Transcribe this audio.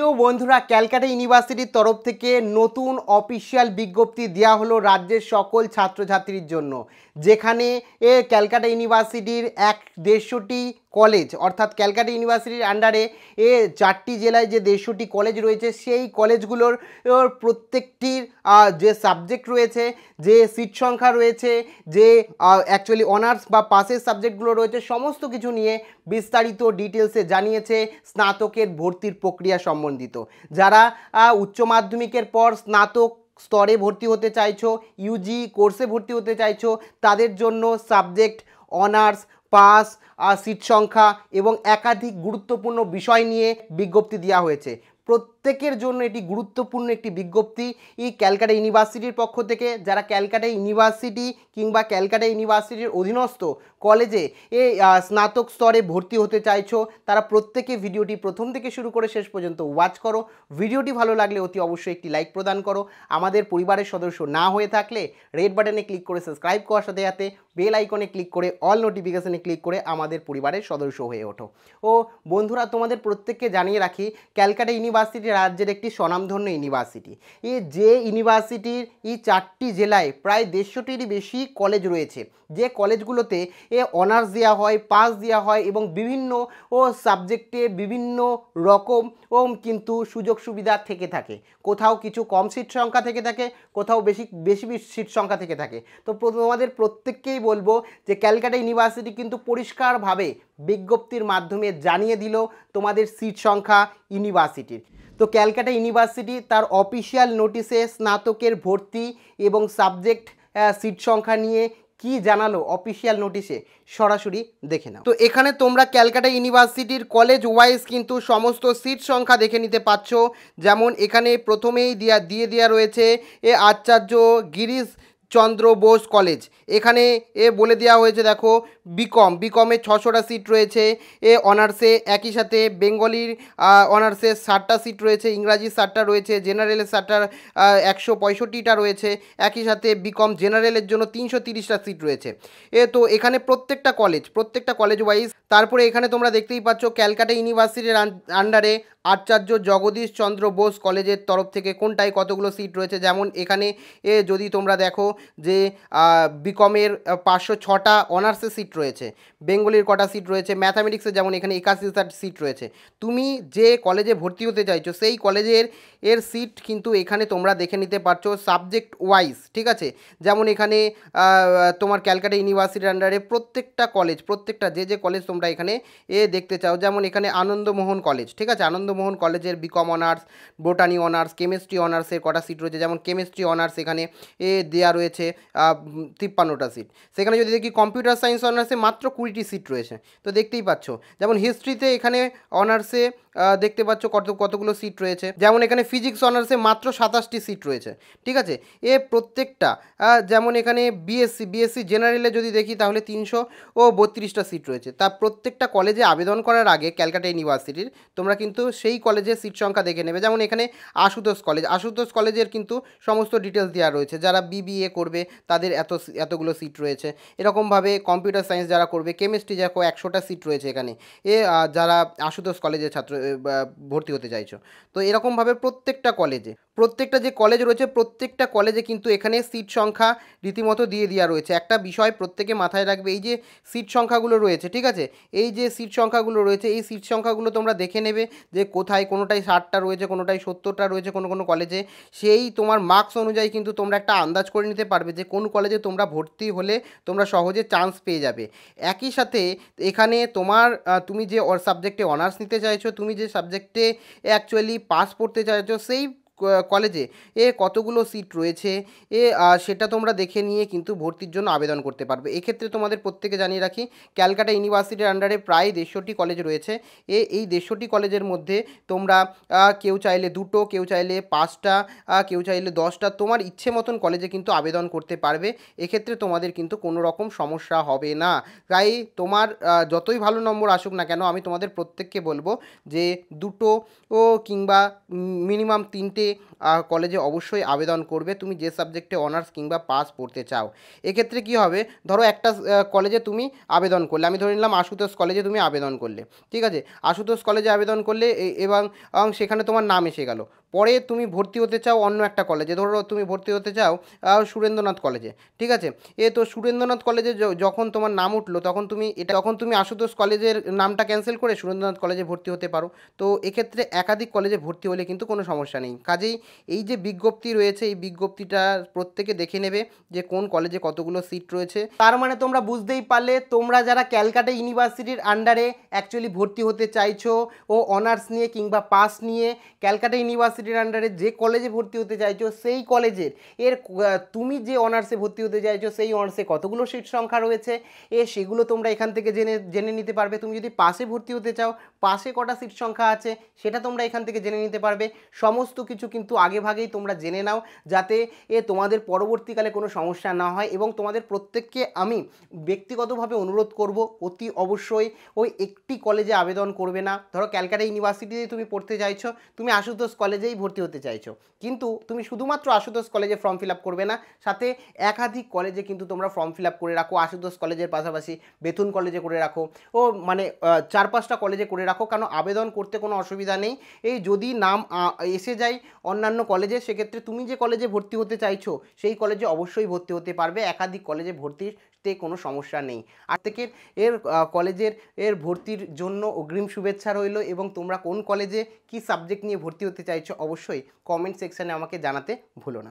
প্রিয় বন্ধুরা ক্যালকাটা ইউনিভার্সিটির তরফ থেকে নতুন অফিসিয়াল বিজ্ঞপ্তি দেওয়া হলো রাজ্যের সকল ছাত্রছাত্রীর জন্য যেখানে এ ক্যালকাটা ইউনিভার্সিটির এক দেড়শোটি কলেজ অর্থাৎ ক্যালকাটা ইউনিভার্সিটির আন্ডারে এ চারটি জেলায় যে দেড়শোটি কলেজ রয়েছে সেই কলেজগুলোর প্রত্যেকটির যে সাবজেক্ট রয়েছে যে সিট সংখ্যা রয়েছে যে অ্যাকচুয়ালি অনার্স বা পাসের সাবজেক্টগুলো রয়েছে সমস্ত কিছু নিয়ে বিস্তারিত ডিটেলসে জানিয়েছে স্নাতকের ভর্তির প্রক্রিয়া সম্বন্ধিত যারা উচ্চ মাধ্যমিকের পর স্নাতক স্তরে ভর্তি হতে চাইছো ইউজি কোর্সে ভর্তি হতে চাইছো তাদের জন্য সাবজেক্ট অনার্স পাস সিট সংখ্যা এবং একাধিক গুরুত্বপূর্ণ বিষয় নিয়ে বিজ্ঞপ্তি দেওয়া হয়েছে প্রত্যেক প্রত্যেকের জন্য এটি গুরুত্বপূর্ণ একটি বিজ্ঞপ্তি এই ক্যালকাটা ইউনিভার্সিটির পক্ষ থেকে যারা ক্যালকাটা ইউনিভার্সিটি কিংবা ক্যালকাটা ইউনিভার্সিটির অধীনস্থ কলেজে এ স্নাতক স্তরে ভর্তি হতে চাইছো তারা প্রত্যেকে ভিডিওটি প্রথম থেকে শুরু করে শেষ পর্যন্ত ওয়াচ করো ভিডিওটি ভালো লাগলে অতি অবশ্যই একটি লাইক প্রদান করো আমাদের পরিবারের সদস্য না হয়ে থাকলে রেড বাটনে ক্লিক করে সাবস্ক্রাইব করার সাথে সাথে বেল আইকনে ক্লিক করে অল নোটিফিকেশানে ক্লিক করে আমাদের পরিবারের সদস্য হয়ে ওঠো ও বন্ধুরা তোমাদের প্রত্যেককে জানিয়ে রাখি ক্যালকাটা ইউনিভার্সিটি রাজ্যের একটি স্বনামধন্য ইউনিভার্সিটি এই যে ইউনিভার্সিটির এই চারটি জেলায় প্রায় দেড়শোটির বেশি কলেজ রয়েছে যে কলেজগুলোতে এ অনার্স দেওয়া হয় পাস দেওয়া হয় এবং বিভিন্ন ও সাবজেক্টে বিভিন্ন রকম কিন্তু সুযোগ সুবিধা থেকে থাকে কোথাও কিছু কম সিট সংখ্যা থেকে থাকে কোথাও বেশি বেশি সিট সংখ্যা থেকে থাকে তো তোমাদের প্রত্যেককেই বলবো যে ক্যালকাটা ইউনিভার্সিটি কিন্তু পরিষ্কারভাবে বিজ্ঞপ্তির মাধ্যমে জানিয়ে দিল তোমাদের সিট সংখ্যা ইউনিভার্সিটির তো ক্যালকাটা ইউনিভার্সিটি তার অফিসিয়াল নোটিশে স্নাতকের ভর্তি এবং সাবজেক্ট সিট সংখ্যা নিয়ে কি জানালো অফিসিয়াল নোটিশে সরাসরি দেখে নাও তো এখানে তোমরা ক্যালকাটা ইউনিভার্সিটির কলেজ ওয়াইজ কিন্তু সমস্ত সিট সংখ্যা দেখে নিতে পারছ যেমন এখানে প্রথমেই দিয়া দিয়ে দেওয়া রয়েছে এ আচার্য গিরিশ চন্দ্র বোস কলেজ এখানে এ বলে দেওয়া হয়েছে দেখো বিকম বিকমে ছশোটা সিট রয়েছে এ অনার্সে একই সাথে বেঙ্গলির অনার্সে ষাটটা সিট রয়েছে ইংরাজি ষাটটা রয়েছে জেনারেলের ষাটটা একশো পঁয়ষট্টিটা রয়েছে একই সাথে বিকম জেনারেলের জন্য তিনশো তিরিশটা সিট রয়েছে এ তো এখানে প্রত্যেকটা কলেজ প্রত্যেকটা কলেজ ওয়াইজ তারপরে এখানে তোমরা দেখতেই পাচ্ছ ক্যালকাটা ইউনিভার্সিটির আন্ডারে আচার্য জগদীশ চন্দ্র বোস কলেজের তরফ থেকে কোনটায় কতগুলো সিট রয়েছে যেমন এখানে এ যদি তোমরা দেখো যে বিকমের পাঁচশো ছটা অনার্সের সিট রয়েছে বেঙ্গলির কটা সিট রয়েছে ম্যাথামেটিক্সের যেমন এখানে একাশিটা সিট রয়েছে তুমি যে কলেজে ভর্তি হতে চাইছো সেই কলেজের এর সিট কিন্তু এখানে তোমরা দেখে নিতে পারছো সাবজেক্ট ওয়াইজ ঠিক আছে যেমন এখানে তোমার ক্যালকাটা ইউনিভার্সিটির আন্ডারে প্রত্যেকটা কলেজ প্রত্যেকটা যে যে কলেজ তোমরা এখানে এ দেখতে চাও যেমন এখানে আনন্দমোহন কলেজ ঠিক আছে আনন্দমোহন কলেজের B Com honours botany honours chemistry অনার্সের কটা সিট রয়েছে যেমন কেমিস্ট্রি অনার্স এখানে এ দেওয়া রয়েছে তিপ্পান্নটা সিট সেখানে যদি দেখি কম্পিউটার সায়েন্স অনার্স অনার্সে মাত্র কুড়িটি সিট রয়েছে তো দেখতেই পাচ্ছ যেমন হিস্ট্রিতে এখানে অনার্সে দেখতে পাচ্ছ কত কতগুলো সিট রয়েছে যেমন এখানে ফিজিক্স অনার্সে মাত্র সাতাশটি সিট রয়েছে ঠিক আছে এ প্রত্যেকটা যেমন এখানে বিএসসি বিএসসি জেনারেলে যদি দেখি তাহলে তিনশো ও বত্রিশটা সিট রয়েছে তা প্রত্যেকটা কলেজে আবেদন করার আগে ক্যালকাটা ইউনিভার্সিটির তোমরা কিন্তু সেই কলেজে সিট সংখ্যা দেখে নেবে যেমন এখানে আশুতোষ কলেজ আশুতোষ কলেজের কিন্তু সমস্ত ডিটেলস দেওয়া রয়েছে যারা বিবিএ করবে তাদের এত এতগুলো সিট রয়েছে এরকমভাবে কম্পিউটার সায়েন্স যারা করবে কেমিস্ট্রি দেখো একশোটা সিট রয়েছে এখানে এ যারা আশুতোষ কলেজের ছাত্র ভর্তি হতে চাইছো তো এরকমভাবে প্রত্যেকটা কলেজে প্রত্যেকটা যে কলেজ রয়েছে প্রত্যেকটা কলেজে কিন্তু এখানে সিট সংখ্যা রীতিমতো দিয়ে দেওয়া রয়েছে একটা বিষয় প্রত্যেকে মাথায় রাখবে এই যে সিট সংখ্যাগুলো রয়েছে ঠিক আছে এই যে সিট সংখ্যাগুলো রয়েছে এই সিট সংখ্যাগুলো তোমরা দেখে নেবে যে কোথায় কোনোটাই ষাটটা রয়েছে কোনোটাই সত্তরটা রয়েছে কোনো কোনো কলেজে সেই তোমার মার্কস অনুযায়ী কিন্তু তোমরা একটা আন্দাজ করে নিতে পারবে যে কোন কলেজে তোমরা ভর্তি হলে তোমরা সহজে চান্স পেয়ে যাবে একই সাথে এখানে তোমার তুমি যে সাবজেক্টে অনার্স নিতে চাইছো তুমি তুমি যে সাবজেক্টে অ্যাকচুয়ালি পাস পড়তে চাইছো সেই কলেজে এ কতগুলো সিট রয়েছে এ সেটা তোমরা দেখে নিয়ে কিন্তু ভর্তির জন্য আবেদন করতে পারবে এক্ষেত্রে তোমাদের প্রত্যেকে জানিয়ে রাখি ক্যালকাটা ইউনিভার্সিটির আন্ডারে প্রায় দেড়শোটি কলেজ রয়েছে এ এই দেড়শোটি কলেজের মধ্যে তোমরা কেউ চাইলে দুটো কেউ চাইলে পাঁচটা কেউ চাইলে দশটা তোমার ইচ্ছে মতন কলেজে কিন্তু আবেদন করতে পারবে এক্ষেত্রে তোমাদের কিন্তু কোনো রকম সমস্যা হবে না তাই তোমার যতই ভালো নম্বর আসুক না কেন আমি তোমাদের প্রত্যেককে বলবো যে দুটো ও কিংবা মিনিমাম তিনটে কলেজে অবশ্যই আবেদন করবে তুমি যে সাবজেক্টে অনার্স কিংবা পাস পড়তে চাও এক্ষেত্রে কি হবে ধরো একটা কলেজে তুমি আবেদন করলে আমি ধরে নিলাম আশুতোষ কলেজে তুমি আবেদন করলে ঠিক আছে আশুতোষ কলেজে আবেদন করলে এবং সেখানে তোমার নাম এসে গেল পরে তুমি ভর্তি হতে চাও অন্য একটা কলেজে ধরো তুমি ভর্তি হতে চাও সুরেন্দ্রনাথ কলেজে ঠিক আছে এ তো সুরেন্দ্রনাথ কলেজে যখন তোমার নাম উঠলো তখন তুমি এটা তখন তুমি আশুতোষ কলেজের নামটা ক্যান্সেল করে সুরেন্দ্রনাথ কলেজে ভর্তি হতে পারো তো এক্ষেত্রে একাধিক কলেজে ভর্তি হলে কিন্তু কোনো সমস্যা নেই কাজ কাজেই এই যে বিজ্ঞপ্তি রয়েছে এই বিজ্ঞপ্তিটা প্রত্যেকে দেখে নেবে যে কোন কলেজে কতগুলো সিট রয়েছে তার মানে তোমরা বুঝতেই পারলে তোমরা যারা ক্যালকাটা ইউনিভার্সিটির আন্ডারে অ্যাকচুয়ালি ভর্তি হতে চাইছো ও অনার্স নিয়ে কিংবা পাস নিয়ে ক্যালকাটা ইউনিভার্সিটির আন্ডারে যে কলেজে ভর্তি হতে চাইছো সেই কলেজের এর তুমি যে অনার্সে ভর্তি হতে চাইছো সেই অনার্সে কতগুলো সিট সংখ্যা রয়েছে এ সেগুলো তোমরা এখান থেকে জেনে জেনে নিতে পারবে তুমি যদি পাশে ভর্তি হতে চাও পাশে কটা সিট সংখ্যা আছে সেটা তোমরা এখান থেকে জেনে নিতে পারবে সমস্ত কিছু কিন্তু আগেভাগেই তোমরা জেনে নাও যাতে এ তোমাদের পরবর্তীকালে কোনো সমস্যা না হয় এবং তোমাদের প্রত্যেককে আমি ব্যক্তিগতভাবে অনুরোধ করব অতি অবশ্যই ওই একটি কলেজে আবেদন করবে না ধরো ক্যালকাটা ইউনিভার্সিটিতে তুমি পড়তে চাইছো তুমি আশুতোষ কলেজেই ভর্তি হতে চাইছো কিন্তু তুমি শুধুমাত্র আশুতোষ কলেজে ফর্ম ফিল করবে না সাথে একাধিক কলেজে কিন্তু তোমরা ফর্ম ফিল করে রাখো আশুতোষ কলেজের পাশাপাশি বেতুন কলেজে করে রাখো ও মানে চার পাঁচটা কলেজে করে রাখো কারণ আবেদন করতে কোনো অসুবিধা নেই এই যদি নাম এসে যায় অন্যান্য কলেজে সেক্ষেত্রে তুমি যে কলেজে ভর্তি হতে চাইছো সেই কলেজে অবশ্যই ভর্তি হতে পারবে একাধিক কলেজে ভর্তিতে কোনো সমস্যা নেই আর থেকে এর কলেজের এর ভর্তির জন্য অগ্রিম শুভেচ্ছা রইল এবং তোমরা কোন কলেজে কি সাবজেক্ট নিয়ে ভর্তি হতে চাইছো অবশ্যই কমেন্ট সেকশানে আমাকে জানাতে ভুলো না